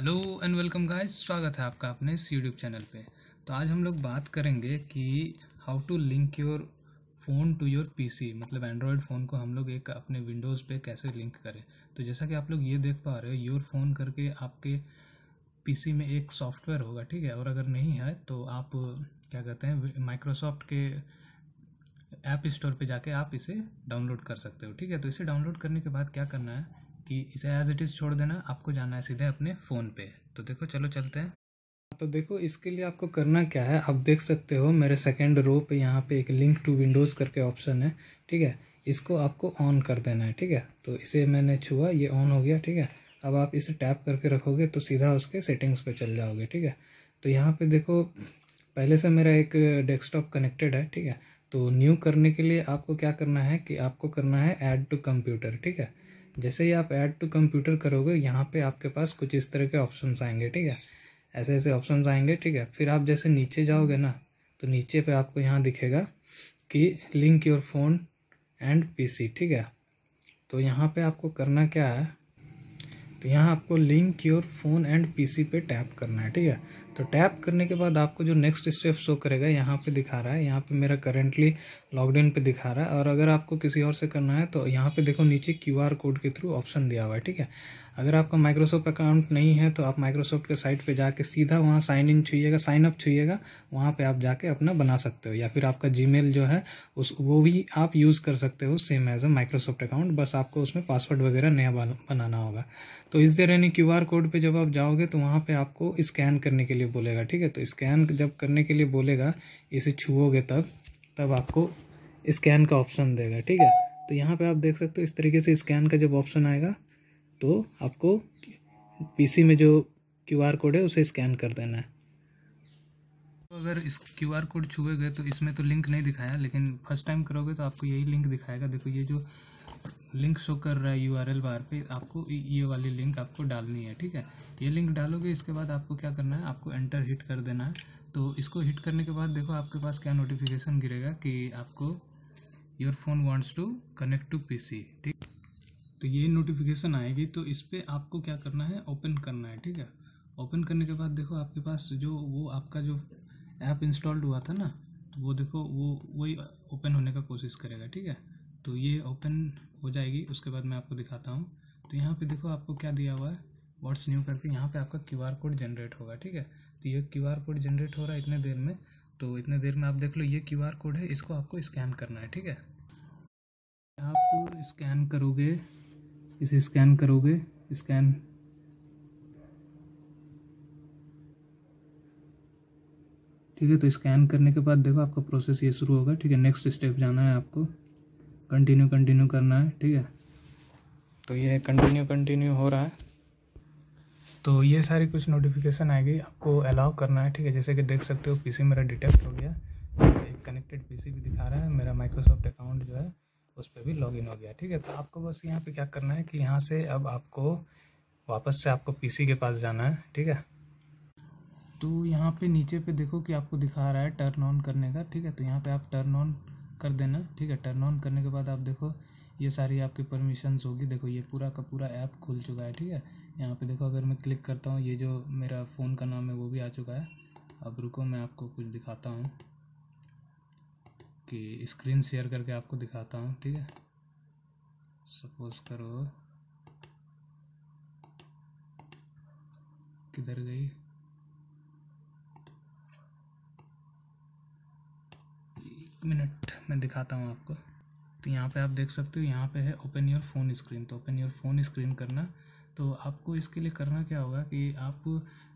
hello and welcome guys स्वागत है आपका अपने यूट्यूब चैनल पे तो आज हम लोग बात करेंगे कि how to link your phone to your PC मतलब एंड्रॉयड फ़ोन को हम लोग एक अपने विंडोज़ पे कैसे लिंक करें तो जैसा कि आप लोग ये देख पा रहे हो योर फ़ोन करके आपके पीसी में एक सॉफ्टवेयर होगा ठीक है और अगर नहीं है तो आप क्या कहते हैं माइक्रोसॉफ्ट के ऐप स्टोर पे जाके आप इसे डाउनलोड कर सकते हो ठीक है तो इसे डाउनलोड करने के बाद क्या करना है कि इसे एज इट इज़ छोड़ देना आपको जाना है सीधे अपने फ़ोन पे तो देखो चलो चलते हैं तो देखो इसके लिए आपको करना क्या है आप देख सकते हो मेरे सेकेंड रो पे यहाँ पे एक लिंक टू विंडोज़ करके ऑप्शन है ठीक है इसको आपको ऑन कर देना है ठीक है तो इसे मैंने छुआ ये ऑन हो गया ठीक है अब आप इसे टैप करके रखोगे तो सीधा उसके सेटिंग्स पे चल जाओगे ठीक है तो यहाँ पे देखो पहले से मेरा एक डेस्कटॉप कनेक्टेड है ठीक है तो न्यू करने के लिए आपको क्या करना है कि आपको करना है ऐड टू कंप्यूटर ठीक है जैसे ही आप ऐड टू कंप्यूटर करोगे यहाँ पे आपके पास कुछ इस तरह के ऑप्शन आएंगे ठीक है ऐसे ऐसे ऑप्शन आएंगे ठीक है फिर आप जैसे नीचे जाओगे ना तो नीचे पे आपको यहाँ दिखेगा कि link your phone and PC ठीक है तो यहाँ पे आपको करना क्या है तो यहाँ आपको link your phone and PC पे टैप करना है ठीक है तो टैप करने के बाद आपको जो नेक्स्ट स्टेप शो करेगा यहाँ पे दिखा रहा है यहाँ पे मेरा करेंटली लॉगड इन पर दिखा रहा है और अगर आपको किसी और से करना है तो यहाँ पे देखो नीचे क्यू कोड के थ्रू ऑप्शन दिया हुआ है ठीक है अगर आपका माइक्रोसॉफ्ट अकाउंट नहीं है तो आप माइक्रोसॉफ्ट के साइट पे जाके सीधा वहाँ साइन इन छुएगा साइन अप छुइएगा वहाँ पे आप जाके अपना बना सकते हो या फिर आपका जी जो है उस वो भी आप यूज़ कर सकते हो same as a Microsoft account बस आपको उसमें पासवर्ड वगैरह नया बनाना होगा तो इस देर यानी क्यू कोड पर जब आप जाओगे तो वहाँ पर आपको स्कैन करने के लिए बोलेगा ठीक है तो स्कैन जब करने के लिए बोलेगा इसे छुओगे तब तब आपको स्कैन का ऑप्शन देगा ठीक है तो यहाँ पे आप देख सकते हो इस तरीके से स्कैन का जब ऑप्शन आएगा तो आपको पीसी में जो क्यूआर कोड है उसे स्कैन कर देना है तो अगर इस क्यू आर कोड छुए गए तो इसमें तो लिंक नहीं दिखाया लेकिन फर्स्ट टाइम करोगे तो आपको यही लिंक दिखाएगा देखो ये जो लिंक शो कर रहा है यू आर एल बार पे आपको ये वाली लिंक आपको डालनी है ठीक है तो ये लिंक डालोगे इसके बाद आपको क्या करना है आपको एंटर हिट कर देना है तो इसको हिट करने के बाद देखो आपके पास क्या नोटिफिकेशन गिरेगा कि आपको your phone wants to connect to PC ठीक तो ये नोटिफिकेशन आएगी तो इस पर आपको क्या करना है ओपन करना है ठीक है ओपन करने के बाद देखो आपके पास जो वो आपका जो ऐप इंस्टॉल्ड हुआ था ना तो वो देखो वो वही ओपन होने का कोशिश करेगा ठीक है तो ये ओपन हो जाएगी उसके बाद मैं आपको दिखाता हूँ तो यहाँ पे देखो आपको क्या दिया हुआ है व्हाट्स न्यू करके यहाँ पे आपका क्यू आर कोड जनरेट होगा ठीक है तो ये क्यू आर कोड जनरेट हो रहा है इतने देर में तो इतने देर में आप देख लो ये क्यू आर कोड है इसको आपको स्कैन करना है ठीक है आप स्कैन करोगे इसे स्कैन करोगे स्कैन ठीक है तो स्कैन करने के बाद देखो आपका प्रोसेस ये शुरू होगा ठीक है नेक्स्ट स्टेप जाना है आपको कंटिन्यू कंटिन्यू करना है ठीक है तो ये कंटिन्यू कंटिन्यू हो रहा है तो ये सारी कुछ नोटिफिकेशन आएगी आपको अलाउ करना है ठीक है जैसे कि देख सकते हो पीसी मेरा डिटेक्ट हो गया एक कनेक्टेड पीसी भी दिखा रहा है मेरा माइक्रोसॉफ्ट अकाउंट जो है उस पर भी लॉगिन हो गया ठीक है तो आपको बस यहाँ पे क्या करना है कि यहाँ से अब आपको वापस से आपको पीसी के पास जाना है ठीक है तो यहाँ पे नीचे पे देखो कि आपको दिखा रहा है टर्न ऑन करने का ठीक है तो यहाँ पे आप टर्न ऑन कर देना ठीक है टर्न ऑन करने के बाद आप देखो ये सारी आपकी परमिशंस होगी देखो ये पूरा का पूरा ऐप खुल चुका है ठीक है यहाँ पे देखो अगर मैं क्लिक करता हूँ ये जो मेरा फ़ोन का नाम है वो भी आ चुका है अब रुको मैं आपको कुछ दिखाता हूँ कि स्क्रीन शेयर करके आपको दिखाता हूँ ठीक है सपोज करो किधर गई मिनट मैं दिखाता हूँ आपको तो यहाँ पे आप देख सकते हो यहाँ पे है ओपन योर फ़ोन स्क्रीन तो ओपन योर फ़ोन स्क्रीन करना तो आपको इसके लिए करना क्या होगा कि आप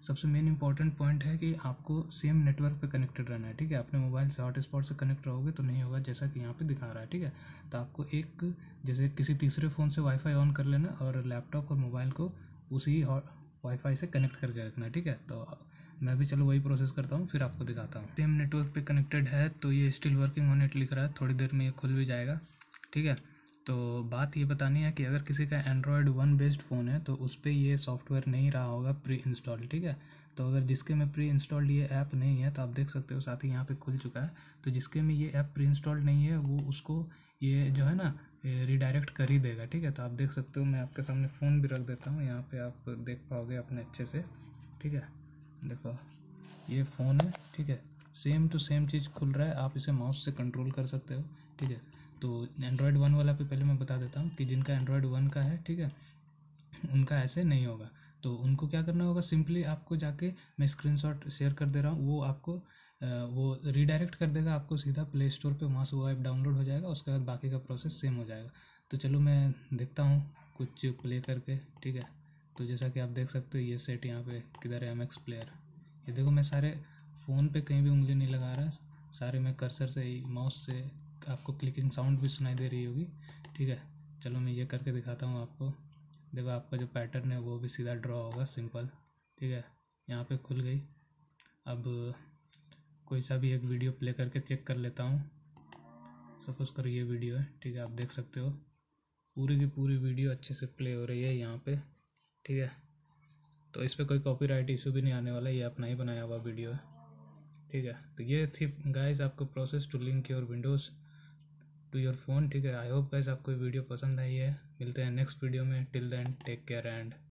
सबसे मेन इंपॉर्टेंट पॉइंट है कि आपको सेम नेटवर्क पे कनेक्टेड रहना है ठीक है अपने मोबाइल से हॉटस्पॉट से कनेक्ट रहोगे तो नहीं होगा जैसा कि यहाँ पे दिखा रहा है ठीक है तो आपको एक जैसे किसी तीसरे फ़ोन से वाईफाई ऑन कर लेना और लैपटॉप और मोबाइल को उसी वाईफाई से कनेक्ट करके रखना ठीक है तो मैं भी चलो वही प्रोसेस करता हूँ फिर आपको दिखाता हूँ सेम नेटवर्क पे कनेक्टेड है तो ये स्टिल वर्किंग ऑन इट लिख रहा है थोड़ी देर में ये खुल भी जाएगा ठीक है तो बात ये बतानी है कि अगर किसी का एंड्रॉयड वन बेस्ड फ़ोन है तो उस पर ये सॉफ्टवेयर नहीं रहा होगा प्री इंस्टॉल ठीक है तो अगर जिसके में प्री इंस्टॉल्ड ये ऐप नहीं है तो आप देख सकते हो साथ ही यहाँ पे खुल चुका है तो जिसके में ये ऐप प्री इंस्टॉल्ड नहीं है वो उसको ये जो है ना रिडायरेक्ट कर ही देगा ठीक है तो आप देख सकते हो मैं आपके सामने फ़ोन भी रख देता हूँ यहाँ पे आप देख पाओगे अपने अच्छे से ठीक है देखो ये फ़ोन है ठीक है सेम टू सेम चीज़ खुल रहा है आप इसे माउस से कंट्रोल कर सकते हो ठीक है तो एंड्रॉयड वन वाला पे पहले मैं बता देता हूँ कि जिनका एंड्रॉयड वन का है ठीक है उनका ऐसे नहीं होगा तो उनको क्या करना होगा सिंपली आपको जाके मैं स्क्रीनशॉट शेयर कर दे रहा हूँ वो आपको वो रीडायरेक्ट कर देगा आपको सीधा प्ले स्टोर पर वहाँ से वो ऐप डाउनलोड हो जाएगा उसके बाद बाकी का प्रोसेस सेम हो जाएगा तो चलो मैं देखता हूँ कुछ प्ले करके ठीक है तो जैसा कि आप देख सकते हो ये सेट यहाँ पे किधर है एम एक्स प्लेयर ये देखो मैं सारे फ़ोन पे कहीं भी उंगली नहीं लगा रहा सारे मैं कर्सर से ही माउस से आपको क्लिकिंग साउंड भी सुनाई दे रही होगी ठीक है चलो मैं ये करके दिखाता हूँ आपको देखो आपका जो पैटर्न है वो भी सीधा ड्रॉ होगा सिंपल ठीक है यहाँ पे खुल गई अब कोई सा भी एक वीडियो प्ले करके चेक कर लेता हूँ सपोज करो ये वीडियो है ठीक है आप देख सकते हो पूरी की पूरी वीडियो अच्छे से प्ले हो रही है यहाँ पे ठीक है तो इस पर कोई कॉपीराइट इशू भी नहीं आने वाला ये अपना ही बनाया हुआ वीडियो है ठीक है तो ये थी गाइस आपको process to link your Windows to your phone ठीक है आई होप गाइस आपको वीडियो पसंद आई है मिलते हैं नेक्स्ट वीडियो में till then take care and